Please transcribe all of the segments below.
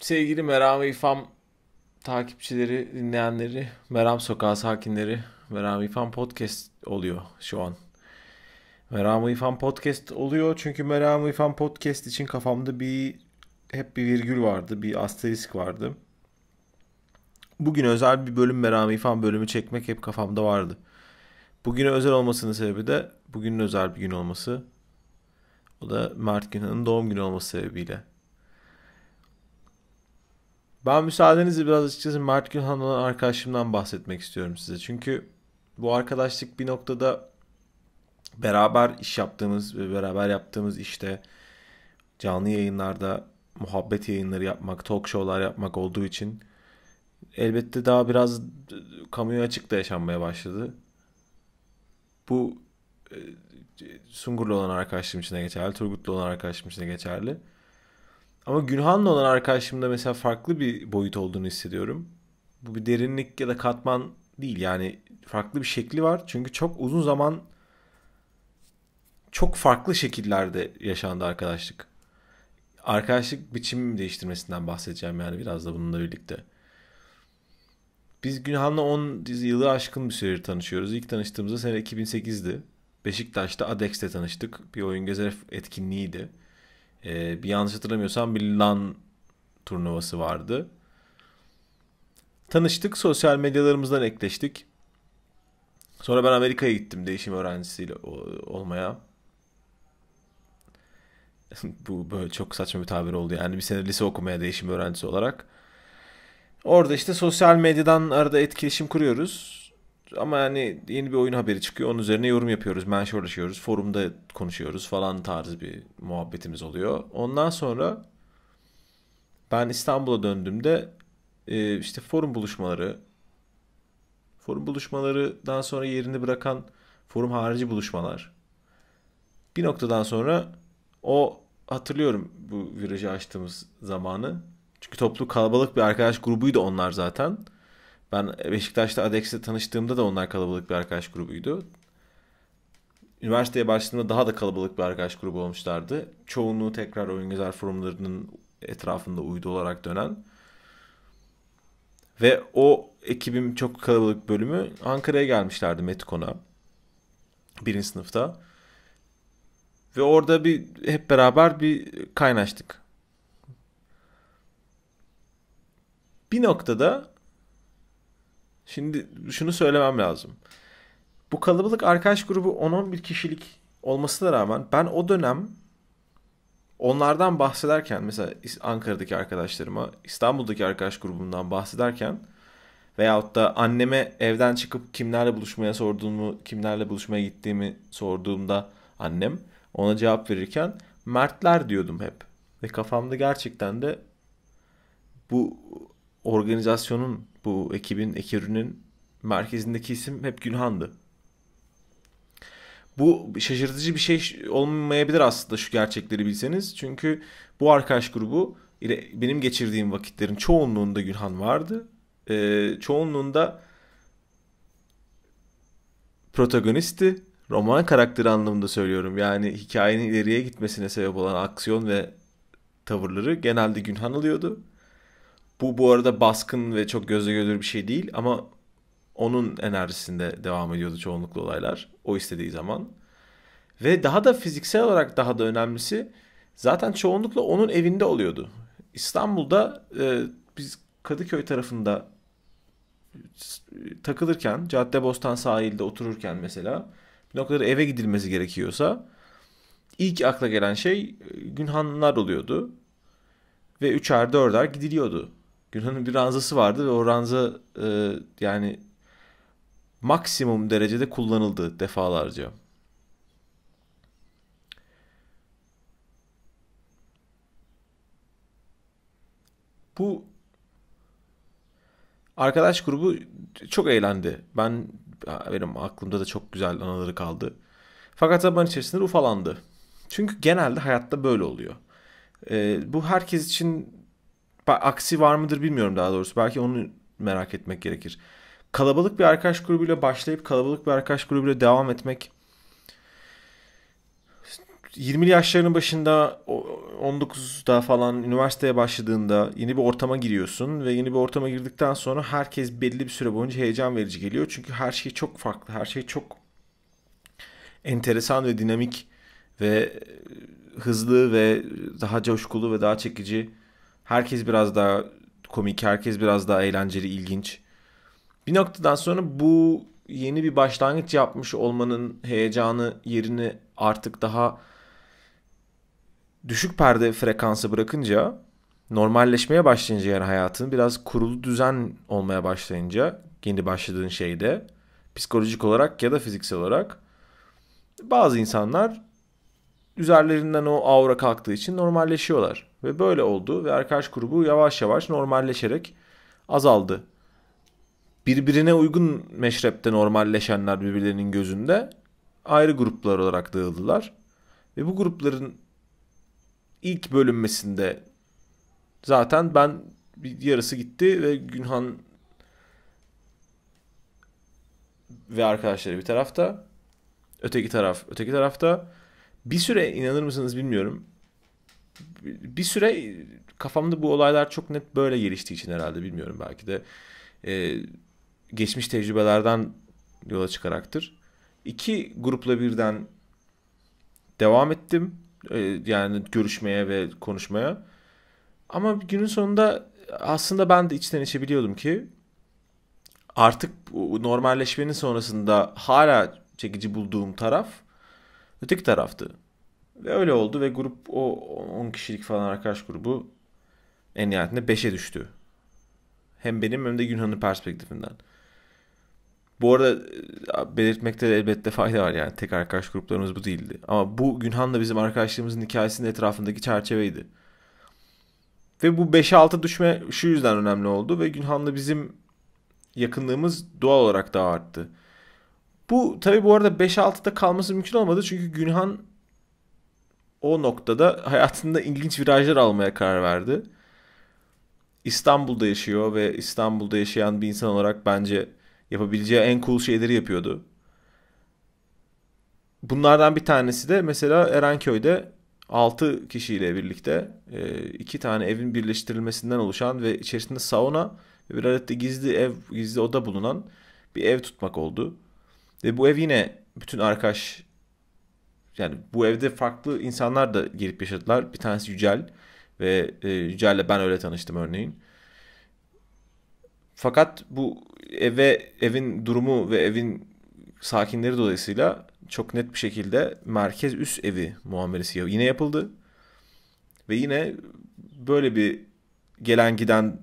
sevgili Meram İfam takipçileri, dinleyenleri, Meram Sokağı sakinleri, Meram İfam Podcast oluyor şu an. Meram İfam Podcast oluyor çünkü Meram İfam Podcast için kafamda bir hep bir virgül vardı, bir asterisk vardı. Bugün özel bir bölüm Meram İfam bölümü çekmek hep kafamda vardı. Bugün özel olmasının sebebi de bugünün özel bir gün olması. O da Mert Günhan'ın doğum günü olması sebebiyle ben müsaadenizle biraz açıkçası Mert Gülhan olan arkadaşımdan bahsetmek istiyorum size. Çünkü bu arkadaşlık bir noktada beraber iş yaptığımız ve beraber yaptığımız işte canlı yayınlarda muhabbet yayınları yapmak, talk show'lar yapmak olduğu için elbette daha biraz kamuya açık da yaşanmaya başladı. Bu e, Sungurlu olan arkadaşım için de geçerli, Turgutlu olan arkadaşım için de geçerli. Ama Günhan'la olan arkadaşımda mesela farklı bir boyut olduğunu hissediyorum. Bu bir derinlik ya da katman değil yani farklı bir şekli var. Çünkü çok uzun zaman çok farklı şekillerde yaşandı arkadaşlık. Arkadaşlık biçim değiştirmesinden bahsedeceğim yani biraz da bununla birlikte. Biz Günhan'la 10 yılı aşkın bir süredir tanışıyoruz. İlk tanıştığımızda sene 2008'di. Beşiktaş'ta Adex'te tanıştık. Bir oyun gezer etkinliğiydi. E, bir yanlış hatırlamıyorsam bir LAN turnuvası vardı. Tanıştık, sosyal medyalarımızdan ekleştik. Sonra ben Amerika'ya gittim değişim öğrencisiyle olmaya. Bu böyle çok saçma bir tabir oldu yani bir sene lise okumaya değişim öğrencisi olarak. Orada işte sosyal medyadan arada etkileşim kuruyoruz. Ama yani yeni bir oyun haberi çıkıyor. Onun üzerine yorum yapıyoruz, menşorlaşıyoruz, forumda konuşuyoruz falan tarzı bir muhabbetimiz oluyor. Ondan sonra ben İstanbul'a döndüğümde e, işte forum buluşmaları, forum buluşmaları daha sonra yerini bırakan forum harici buluşmalar. Bir noktadan sonra o hatırlıyorum bu virajı açtığımız zamanı. Çünkü toplu kalabalık bir arkadaş grubuydu onlar zaten. Ben Beşiktaş'ta Adex'le tanıştığımda da onlar kalabalık bir arkadaş grubuydu. Üniversiteye başladığımda daha da kalabalık bir arkadaş grubu olmuşlardı. Çoğunluğu tekrar oyun gezer forumlarının etrafında uydu olarak dönen. Ve o ekibim çok kalabalık bölümü Ankara'ya gelmişlerdi Metikon'a. Birinci sınıfta. Ve orada bir hep beraber bir kaynaştık. Bir noktada Şimdi şunu söylemem lazım. Bu kalabalık arkadaş grubu 10-11 kişilik olmasına rağmen ben o dönem onlardan bahsederken mesela Ankara'daki arkadaşlarıma İstanbul'daki arkadaş grubumdan bahsederken veyahut da anneme evden çıkıp kimlerle buluşmaya sorduğumu, kimlerle buluşmaya gittiğimi sorduğumda annem ona cevap verirken Mertler diyordum hep. Ve kafamda gerçekten de bu organizasyonun bu ekibin, ekürünün merkezindeki isim hep Gülhan'dı. Bu şaşırtıcı bir şey olmayabilir aslında şu gerçekleri bilseniz. Çünkü bu arkadaş grubu ile benim geçirdiğim vakitlerin çoğunluğunda Gülhan vardı. Ee, çoğunluğunda protagonisti. Roman karakteri anlamında söylüyorum. Yani hikayenin ileriye gitmesine sebep olan aksiyon ve tavırları genelde Günhan alıyordu. Bu bu arada baskın ve çok gözle görülür bir şey değil ama onun enerjisinde devam ediyordu çoğunlukla olaylar. O istediği zaman. Ve daha da fiziksel olarak daha da önemlisi zaten çoğunlukla onun evinde oluyordu. İstanbul'da e, biz Kadıköy tarafında e, takılırken, Caddebostan sahilde otururken mesela bir noktada eve gidilmesi gerekiyorsa ilk akla gelen şey e, Günhanlar oluyordu. Ve üçer dörder gidiliyordu. Günhan'ın bir ranzası vardı ve o ranza e, yani maksimum derecede kullanıldı defalarca. Bu arkadaş grubu çok eğlendi. Ben benim aklımda da çok güzel anıları kaldı. Fakat zaman içerisinde ufalandı. Çünkü genelde hayatta böyle oluyor. E, bu herkes için aksi var mıdır bilmiyorum daha doğrusu. Belki onu merak etmek gerekir. Kalabalık bir arkadaş grubuyla başlayıp kalabalık bir arkadaş grubuyla devam etmek 20'li yaşlarının başında 19'da falan üniversiteye başladığında yeni bir ortama giriyorsun ve yeni bir ortama girdikten sonra herkes belli bir süre boyunca heyecan verici geliyor. Çünkü her şey çok farklı, her şey çok enteresan ve dinamik ve e, hızlı ve daha coşkulu ve daha çekici Herkes biraz daha komik, herkes biraz daha eğlenceli, ilginç. Bir noktadan sonra bu yeni bir başlangıç yapmış olmanın heyecanı yerini artık daha düşük perde frekansı bırakınca normalleşmeye başlayınca yani hayatın biraz kurulu düzen olmaya başlayınca yeni başladığın şeyde psikolojik olarak ya da fiziksel olarak bazı insanlar üzerlerinden o aura kalktığı için normalleşiyorlar. Ve böyle oldu ve arkadaş grubu yavaş yavaş normalleşerek azaldı. Birbirine uygun meşrepte normalleşenler birbirlerinin gözünde ayrı gruplar olarak dağıldılar. Ve bu grupların ilk bölünmesinde zaten ben bir yarısı gitti ve Günhan ve arkadaşları bir tarafta. Öteki taraf öteki tarafta bir süre inanır mısınız bilmiyorum. Bir süre kafamda bu olaylar çok net böyle geliştiği için herhalde bilmiyorum belki de e, geçmiş tecrübelerden yola çıkaraktır. İki grupla birden devam ettim e, yani görüşmeye ve konuşmaya. Ama günün sonunda aslında ben de içten içe biliyordum ki artık normalleşmenin sonrasında hala çekici bulduğum taraf öteki taraftı. Ve öyle oldu ve grup o 10 kişilik falan arkadaş grubu en nihayetinde 5'e düştü. Hem benim hem de Günhan'ın perspektifinden. Bu arada e, belirtmekte de elbette fayda var yani tek arkadaş gruplarımız bu değildi. Ama bu Günhan'la bizim arkadaşlığımızın hikayesinin etrafındaki çerçeveydi. Ve bu 5'e 6 düşme şu yüzden önemli oldu ve Günhan'la bizim yakınlığımız doğal olarak daha arttı. Bu tabi bu arada 5-6'da kalması mümkün olmadı. Çünkü Günhan o noktada hayatında ilginç virajlar almaya karar verdi. İstanbul'da yaşıyor ve İstanbul'da yaşayan bir insan olarak bence yapabileceği en cool şeyleri yapıyordu. Bunlardan bir tanesi de mesela Erenköy'de 6 kişiyle birlikte e, iki tane evin birleştirilmesinden oluşan ve içerisinde sauna ve bir adet de gizli ev, gizli oda bulunan bir ev tutmak oldu. Ve bu ev yine bütün arkadaş yani bu evde farklı insanlar da gelip yaşadılar. Bir tanesi Yücel ve e, Yücel'le ben öyle tanıştım örneğin. Fakat bu eve evin durumu ve evin sakinleri dolayısıyla çok net bir şekilde merkez üst evi muamelesi yine yapıldı. Ve yine böyle bir gelen giden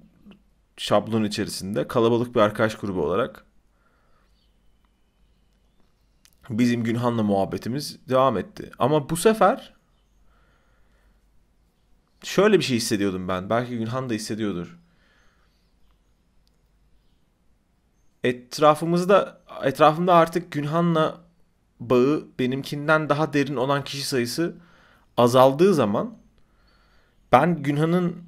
şablon içerisinde kalabalık bir arkadaş grubu olarak bizim Günhan'la muhabbetimiz devam etti. Ama bu sefer şöyle bir şey hissediyordum ben. Belki Günhan da hissediyordur. Etrafımızda etrafımda artık Günhan'la bağı benimkinden daha derin olan kişi sayısı azaldığı zaman ben Günhan'ın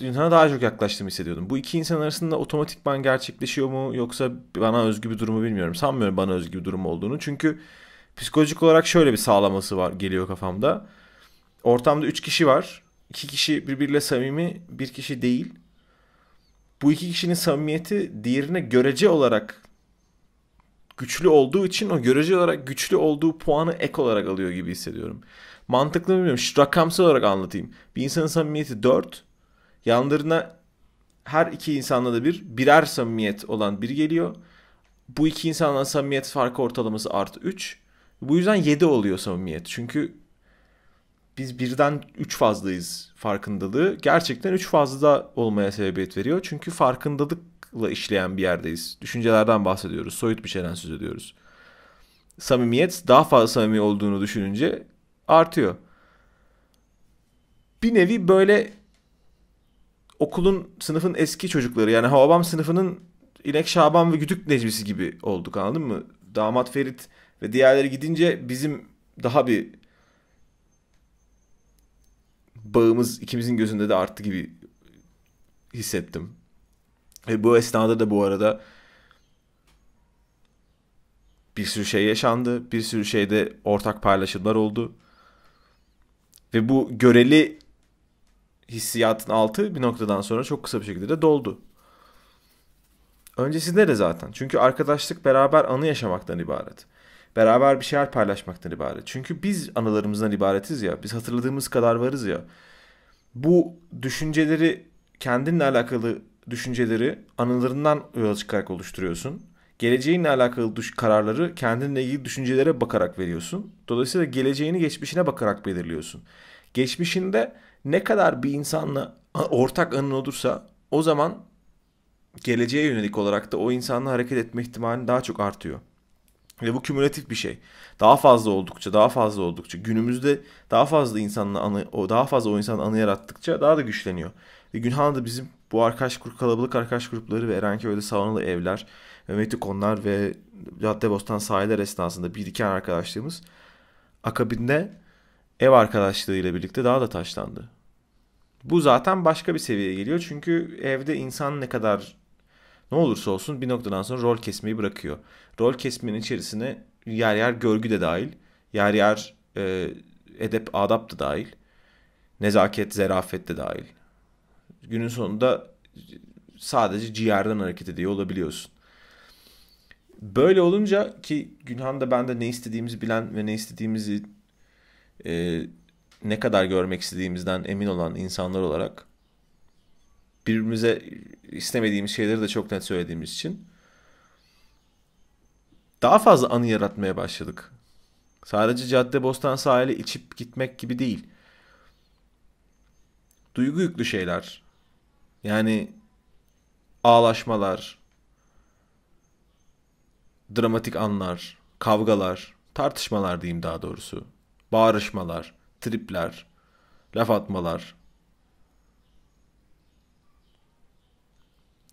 insana daha çok yaklaştığımı hissediyordum. Bu iki insan arasında otomatikman gerçekleşiyor mu yoksa bana özgü bir durumu bilmiyorum. Sanmıyorum bana özgü bir durum olduğunu. Çünkü psikolojik olarak şöyle bir sağlaması var geliyor kafamda. Ortamda üç kişi var. İki kişi birbiriyle samimi, bir kişi değil. Bu iki kişinin samimiyeti diğerine görece olarak güçlü olduğu için o görece olarak güçlü olduğu puanı ek olarak alıyor gibi hissediyorum. Mantıklı mı bilmiyorum. Şu rakamsal olarak anlatayım. Bir insanın samimiyeti 4, Yanlarına her iki insanla da bir birer samimiyet olan biri geliyor. Bu iki insanla samimiyet farkı ortalaması artı 3. Bu yüzden 7 oluyor samimiyet. Çünkü biz birden 3 fazlayız farkındalığı. Gerçekten 3 fazla olmaya sebebiyet veriyor. Çünkü farkındalıkla işleyen bir yerdeyiz. Düşüncelerden bahsediyoruz. Soyut bir şeyden söz ediyoruz. Samimiyet daha fazla samimi olduğunu düşününce artıyor. Bir nevi böyle okulun sınıfın eski çocukları yani Havabam sınıfının İnek Şaban ve Güdük Necmisi gibi olduk anladın mı? Damat Ferit ve diğerleri gidince bizim daha bir bağımız ikimizin gözünde de arttı gibi hissettim. Ve bu esnada da bu arada bir sürü şey yaşandı. Bir sürü şeyde ortak paylaşımlar oldu. Ve bu göreli hissiyatın altı bir noktadan sonra çok kısa bir şekilde de doldu. Öncesinde de zaten. Çünkü arkadaşlık beraber anı yaşamaktan ibaret. Beraber bir şeyler paylaşmaktan ibaret. Çünkü biz anılarımızdan ibaretiz ya. Biz hatırladığımız kadar varız ya. Bu düşünceleri kendinle alakalı düşünceleri anılarından yola çıkarak oluşturuyorsun. Geleceğinle alakalı düş kararları kendinle ilgili düşüncelere bakarak veriyorsun. Dolayısıyla geleceğini geçmişine bakarak belirliyorsun. Geçmişinde ne kadar bir insanla ortak anın olursa o zaman geleceğe yönelik olarak da o insanla hareket etme ihtimali daha çok artıyor. Ve bu kümülatif bir şey. Daha fazla oldukça, daha fazla oldukça günümüzde daha fazla insanla anı, o daha fazla o insan anı yarattıkça daha da güçleniyor. Ve Günhan da bizim bu arkadaş grup, kalabalık arkadaş grupları ve Erenköy'de saunalı evler ve metikonlar ve Caddebostan sahiller esnasında biriken arkadaşlığımız akabinde ev arkadaşlığıyla birlikte daha da taşlandı. Bu zaten başka bir seviyeye geliyor çünkü evde insan ne kadar ne olursa olsun bir noktadan sonra rol kesmeyi bırakıyor. Rol kesmenin içerisine yer yer görgü de dahil, yer yer e, edep, adap da dahil, nezaket, zerafet de dahil. Günün sonunda sadece ciğerden hareket ediyor olabiliyorsun. Böyle olunca ki Günhan da ben de ne istediğimizi bilen ve ne istediğimizi e, ne kadar görmek istediğimizden emin olan insanlar olarak birbirimize istemediğimiz şeyleri de çok net söylediğimiz için daha fazla anı yaratmaya başladık. Sadece cadde bostan sahili içip gitmek gibi değil. Duygu yüklü şeyler. Yani ağlaşmalar, dramatik anlar, kavgalar, tartışmalar diyeyim daha doğrusu bağırışmalar, tripler, laf atmalar.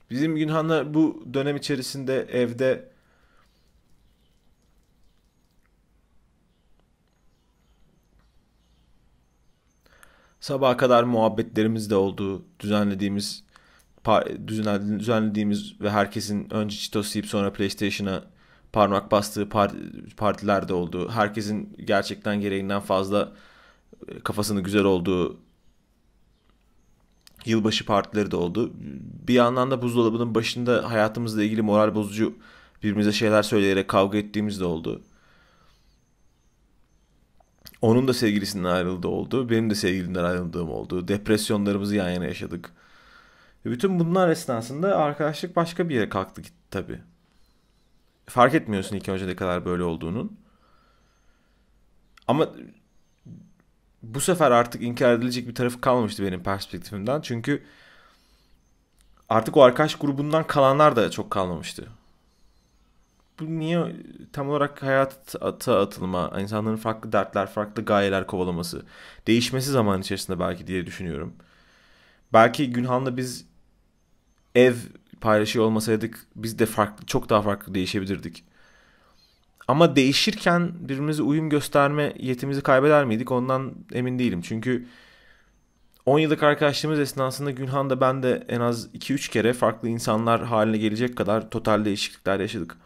Bizim Günhan'la bu dönem içerisinde evde sabaha kadar muhabbetlerimiz de oldu. Düzenlediğimiz düzenlediğimiz ve herkesin önce Cheetos yiyip sonra PlayStation'a parmak bastığı partiler de oldu. Herkesin gerçekten gereğinden fazla e, kafasını güzel olduğu yılbaşı partileri de oldu. Bir yandan da buzdolabının başında hayatımızla ilgili moral bozucu birbirimize şeyler söyleyerek kavga ettiğimiz de oldu. Onun da sevgilisinden ayrıldığı oldu. Benim de sevgilimden ayrıldığım oldu. Depresyonlarımızı yan yana yaşadık. E, bütün bunlar esnasında arkadaşlık başka bir yere kalktı gitti tabii fark etmiyorsun ilk önce ne kadar böyle olduğunun. Ama bu sefer artık inkar edilecek bir tarafı kalmamıştı benim perspektifimden. Çünkü artık o arkadaş grubundan kalanlar da çok kalmamıştı. Bu niye tam olarak hayata atılma, insanların farklı dertler, farklı gayeler kovalaması, değişmesi zaman içerisinde belki diye düşünüyorum. Belki Günhan'la biz ev paylaşıyor olmasaydık biz de farklı çok daha farklı değişebilirdik. Ama değişirken birbirimize uyum gösterme yetimizi kaybeder miydik ondan emin değilim. Çünkü 10 yıllık arkadaşlığımız esnasında Günhan da ben de en az 2-3 kere farklı insanlar haline gelecek kadar total değişiklikler yaşadık.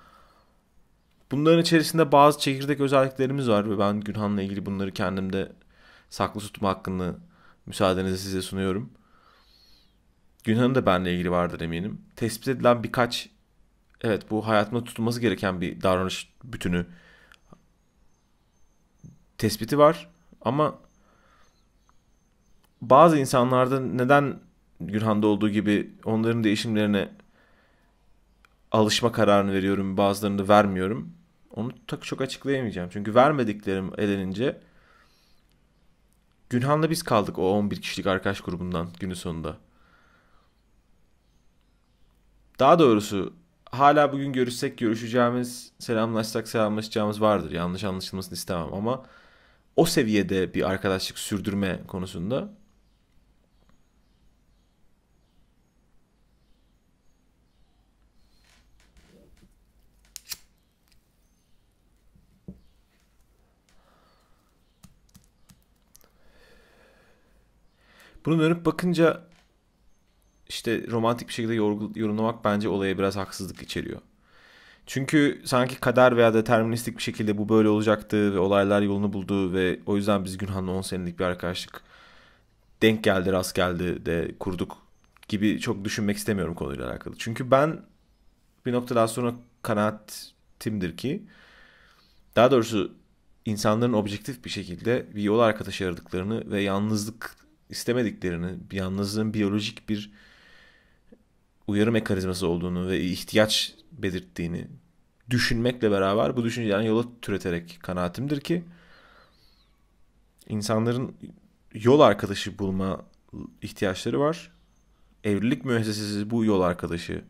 Bunların içerisinde bazı çekirdek özelliklerimiz var ve ben Günhan'la ilgili bunları kendimde saklı tutma hakkını müsaadenizle size sunuyorum. Günhan'ın da benle ilgili vardır eminim. Tespit edilen birkaç evet bu hayatımda tutulması gereken bir davranış bütünü tespiti var. Ama bazı insanlarda neden Günhan'da olduğu gibi onların değişimlerine alışma kararını veriyorum bazılarını da vermiyorum. Onu çok açıklayamayacağım. Çünkü vermediklerim elenince Günhan'la biz kaldık o 11 kişilik arkadaş grubundan günü sonunda. Daha doğrusu hala bugün görüşsek görüşeceğimiz, selamlaşsak selamlaşacağımız vardır. Yanlış anlaşılmasını istemem ama o seviyede bir arkadaşlık sürdürme konusunda Bunu dönüp bakınca işte romantik bir şekilde yorumlamak bence olaya biraz haksızlık içeriyor. Çünkü sanki kader veya deterministik bir şekilde bu böyle olacaktı ve olaylar yolunu buldu ve o yüzden biz Günhan'la 10 senelik bir arkadaşlık denk geldi, rast geldi de kurduk gibi çok düşünmek istemiyorum konuyla alakalı. Çünkü ben bir noktadan sonra kanaatimdir ki daha doğrusu insanların objektif bir şekilde bir yol arkadaşı aradıklarını ve yalnızlık istemediklerini, bir yalnızlığın biyolojik bir uyarı mekanizması olduğunu ve ihtiyaç belirttiğini düşünmekle beraber bu düşüncelerin yola türeterek kanaatimdir ki insanların yol arkadaşı bulma ihtiyaçları var. Evlilik müessesesi bu yol arkadaşı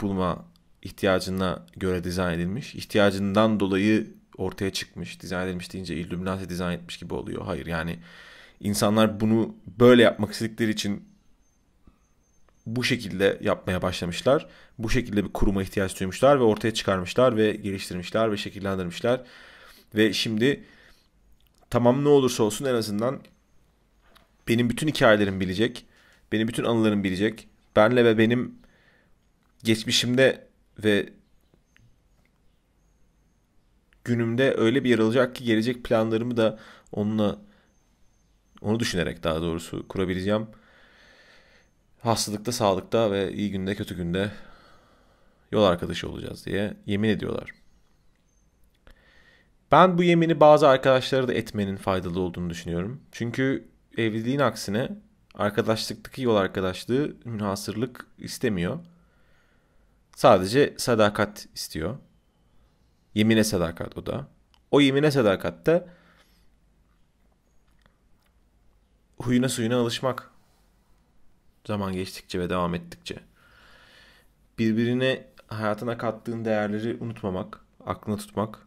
bulma ihtiyacına göre dizayn edilmiş. İhtiyacından dolayı ortaya çıkmış, dizayn edilmiş deyince Illuminati dizayn etmiş gibi oluyor. Hayır yani insanlar bunu böyle yapmak istedikleri için bu şekilde yapmaya başlamışlar. Bu şekilde bir kuruma ihtiyaç duymuşlar ve ortaya çıkarmışlar ve geliştirmişler ve şekillendirmişler. Ve şimdi tamam ne olursa olsun en azından benim bütün hikayelerim bilecek. Benim bütün anılarım bilecek. Benle ve benim geçmişimde ve günümde öyle bir yer alacak ki gelecek planlarımı da onunla onu düşünerek daha doğrusu kurabileceğim hastalıkta, sağlıkta ve iyi günde, kötü günde yol arkadaşı olacağız diye yemin ediyorlar. Ben bu yemini bazı arkadaşlara da etmenin faydalı olduğunu düşünüyorum. Çünkü evliliğin aksine arkadaşlıktaki yol arkadaşlığı münhasırlık istemiyor. Sadece sadakat istiyor. Yemine sadakat o da. O yemine sadakatte huyuna suyuna alışmak Zaman geçtikçe ve devam ettikçe. Birbirine hayatına kattığın değerleri unutmamak, aklına tutmak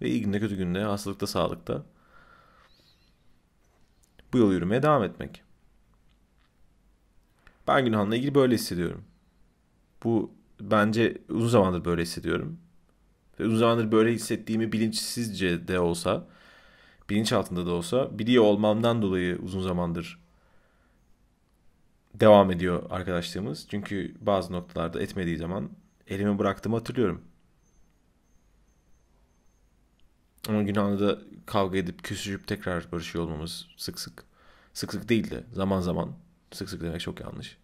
ve iyi günde kötü günde, hastalıkta sağlıkta bu yolu yürümeye devam etmek. Ben Günhan'la ilgili böyle hissediyorum. Bu bence uzun zamandır böyle hissediyorum. Ve uzun zamandır böyle hissettiğimi bilinçsizce de olsa, bilinç altında da olsa biliyor olmamdan dolayı uzun zamandır devam ediyor arkadaşlığımız. Çünkü bazı noktalarda etmediği zaman elimi bıraktığımı hatırlıyorum. Ama günahında da kavga edip küsüşüp tekrar barışıyor olmamız sık sık. Sık sık değil de zaman zaman. Sık sık demek çok yanlış.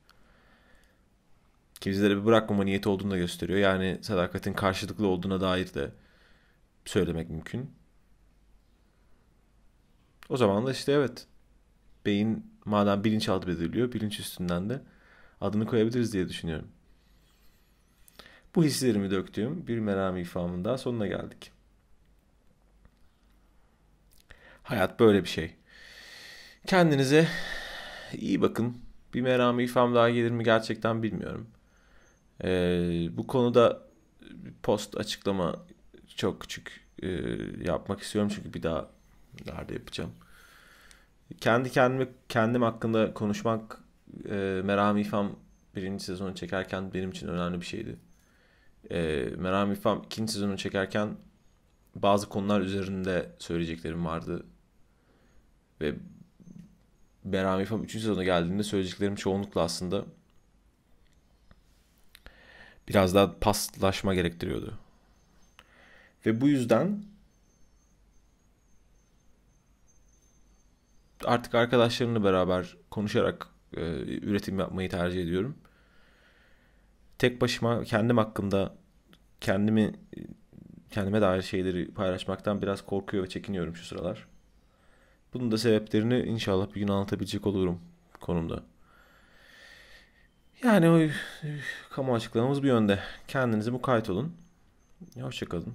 Kimselere bir bırakmama niyeti olduğunu da gösteriyor. Yani sadakatin karşılıklı olduğuna dair de söylemek mümkün. O zaman da işte evet. Beyin madem bilinçaltı belirliyor, bilinç üstünden de adını koyabiliriz diye düşünüyorum. Bu hislerimi döktüğüm bir merami ifamın daha sonuna geldik. Hayat böyle bir şey. Kendinize iyi bakın. Bir merami ifam daha gelir mi gerçekten bilmiyorum. Ee, bu konuda post açıklama çok küçük e, yapmak istiyorum çünkü bir daha nerede yapacağım kendi kendime kendim hakkında konuşmak e, Meram İfam birinci sezonu çekerken benim için önemli bir şeydi. E, Meram İfam ikinci sezonu çekerken bazı konular üzerinde söyleyeceklerim vardı. Ve Meram İfam üçüncü sezonu geldiğinde söyleyeceklerim çoğunlukla aslında biraz daha paslaşma gerektiriyordu. Ve bu yüzden artık arkadaşlarımla beraber konuşarak e, üretim yapmayı tercih ediyorum. Tek başıma kendim hakkında kendimi kendime dair şeyleri paylaşmaktan biraz korkuyor ve çekiniyorum şu sıralar. Bunun da sebeplerini inşallah bir gün anlatabilecek olurum konumda. Yani o kamu açıklamamız bir yönde. Kendinize mukayyet olun. Hoşçakalın.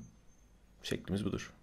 Şeklimiz budur.